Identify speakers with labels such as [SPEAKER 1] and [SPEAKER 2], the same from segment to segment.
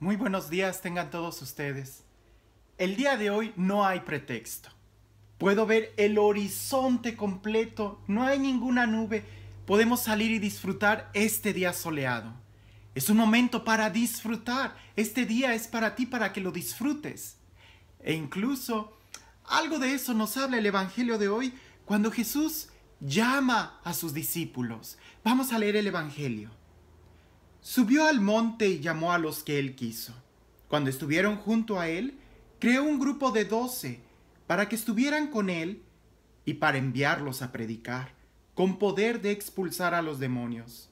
[SPEAKER 1] Muy buenos días tengan todos ustedes. El día de hoy no hay pretexto. Puedo ver el horizonte completo, no hay ninguna nube. Podemos salir y disfrutar este día soleado. Es un momento para disfrutar. Este día es para ti para que lo disfrutes. E incluso algo de eso nos habla el Evangelio de hoy cuando Jesús llama a sus discípulos. Vamos a leer el Evangelio. Subió al monte y llamó a los que él quiso. Cuando estuvieron junto a él, creó un grupo de doce para que estuvieran con él y para enviarlos a predicar, con poder de expulsar a los demonios.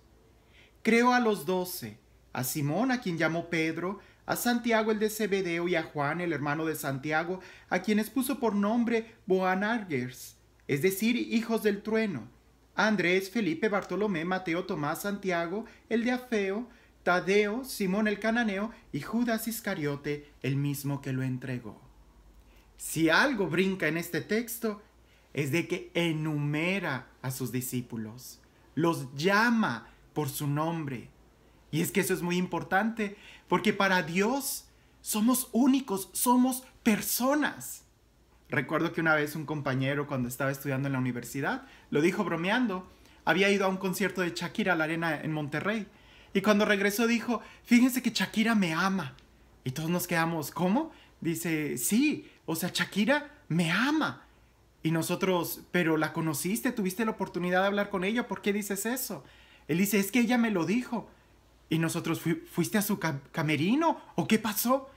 [SPEAKER 1] Creó a los doce, a Simón a quien llamó Pedro, a Santiago el de Cebedeo, y a Juan el hermano de Santiago, a quienes puso por nombre Boanerges, es decir, hijos del trueno, Andrés, Felipe, Bartolomé, Mateo, Tomás, Santiago, el de Afeo, Tadeo, Simón el cananeo y Judas Iscariote, el mismo que lo entregó. Si algo brinca en este texto, es de que enumera a sus discípulos, los llama por su nombre. Y es que eso es muy importante, porque para Dios somos únicos, somos personas. Recuerdo que una vez un compañero cuando estaba estudiando en la universidad lo dijo bromeando. Había ido a un concierto de Shakira a la arena en Monterrey. Y cuando regresó dijo, fíjense que Shakira me ama. Y todos nos quedamos, ¿cómo? Dice, sí, o sea, Shakira me ama. Y nosotros, pero la conociste, tuviste la oportunidad de hablar con ella, ¿por qué dices eso? Él dice, es que ella me lo dijo. Y nosotros, ¿fuiste a su camerino? ¿O qué pasó?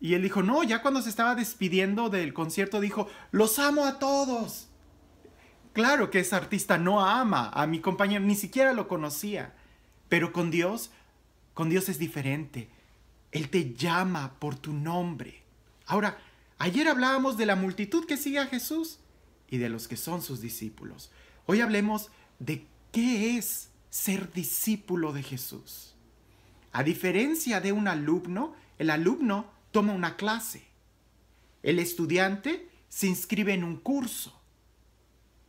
[SPEAKER 1] Y él dijo, no, ya cuando se estaba despidiendo del concierto dijo, los amo a todos. Claro que ese artista no ama a mi compañero, ni siquiera lo conocía. Pero con Dios, con Dios es diferente. Él te llama por tu nombre. Ahora, ayer hablábamos de la multitud que sigue a Jesús y de los que son sus discípulos. Hoy hablemos de qué es ser discípulo de Jesús. A diferencia de un alumno, el alumno toma una clase. El estudiante se inscribe en un curso.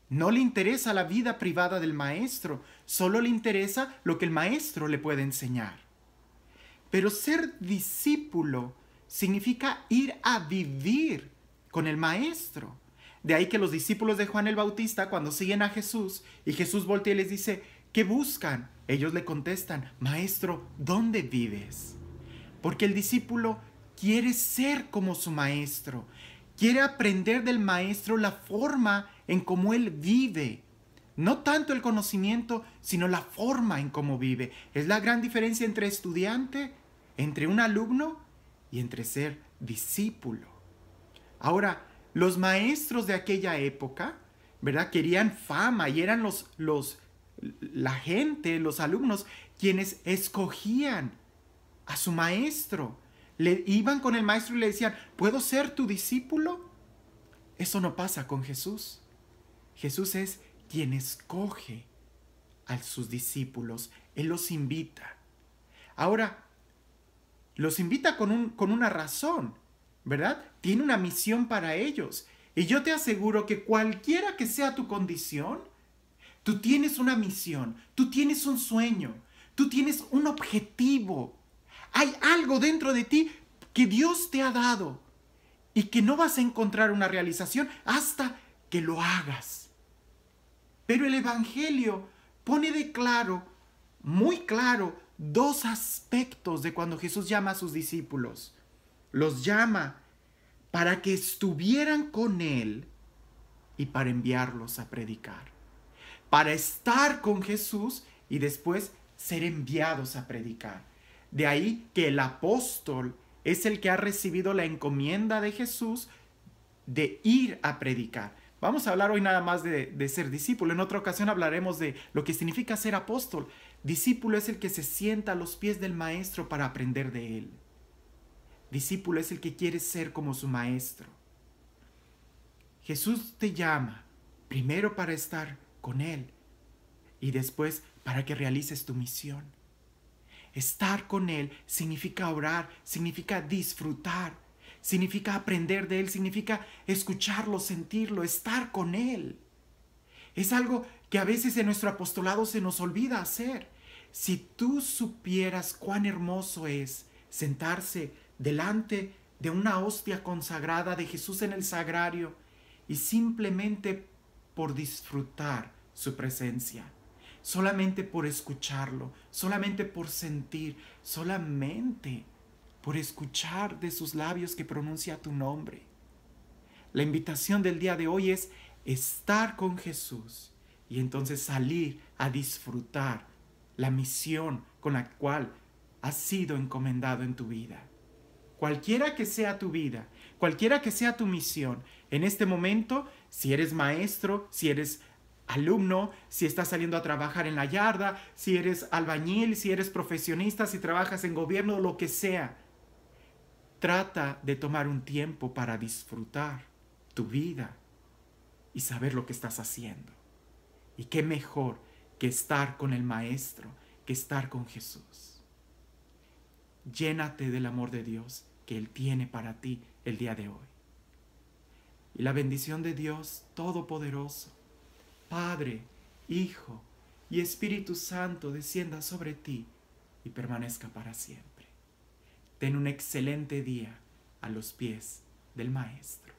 [SPEAKER 1] No le interesa la vida privada del maestro, solo le interesa lo que el maestro le puede enseñar. Pero ser discípulo significa ir a vivir con el maestro. De ahí que los discípulos de Juan el Bautista, cuando siguen a Jesús y Jesús voltea y les dice, ¿qué buscan? Ellos le contestan, Maestro, ¿dónde vives? Porque el discípulo quiere ser como su maestro, quiere aprender del maestro la forma en cómo él vive. No tanto el conocimiento, sino la forma en cómo vive. Es la gran diferencia entre estudiante, entre un alumno y entre ser discípulo. Ahora, los maestros de aquella época, ¿verdad? Querían fama y eran los, los, la gente, los alumnos, quienes escogían a su maestro le iban con el maestro y le decían, ¿puedo ser tu discípulo? Eso no pasa con Jesús. Jesús es quien escoge a sus discípulos, Él los invita. Ahora, los invita con, un, con una razón, ¿verdad? Tiene una misión para ellos. Y yo te aseguro que cualquiera que sea tu condición, tú tienes una misión, tú tienes un sueño, tú tienes un objetivo hay algo dentro de ti que Dios te ha dado y que no vas a encontrar una realización hasta que lo hagas. Pero el Evangelio pone de claro, muy claro, dos aspectos de cuando Jesús llama a sus discípulos. Los llama para que estuvieran con Él y para enviarlos a predicar. Para estar con Jesús y después ser enviados a predicar. De ahí que el apóstol es el que ha recibido la encomienda de Jesús de ir a predicar. Vamos a hablar hoy nada más de, ser discípulo. En otra ocasión hablaremos de lo que significa ser apóstol. Discípulo es el que se sienta a los pies del maestro para aprender de él. Discípulo es el que quiere ser como su maestro. Jesús te llama primero para estar con él y después para que realices tu misión. Estar con Él significa orar, significa disfrutar, significa aprender de Él, significa escucharlo, sentirlo, estar con Él. Es algo que a veces en nuestro apostolado se nos olvida hacer. Si tú supieras cuán hermoso es sentarse delante de una hostia consagrada de Jesús en el sagrario y simplemente por disfrutar su presencia solamente por escucharlo, solamente por sentir, solamente por escuchar de sus labios que pronuncia tu nombre. La invitación del día de hoy es estar con Jesús y entonces salir a disfrutar la misión con la cual has sido encomendado en tu vida. Cualquiera que sea tu vida, cualquiera que sea tu misión, en este momento, si eres maestro, si eres alumno, si estás saliendo a trabajar en la yarda, si eres albañil, si eres profesionista, si trabajas en gobierno, lo que sea. Trata de tomar un tiempo para disfrutar tu vida y saber lo que estás haciendo. Y qué mejor que estar con el Maestro, que estar con Jesús. Llénate del amor de Dios que Él tiene para ti el día de hoy. Y la bendición de Dios Todopoderoso Padre, Hijo y Espíritu Santo descienda sobre ti y permanezca para siempre. Ten un excelente día a los pies del Maestro.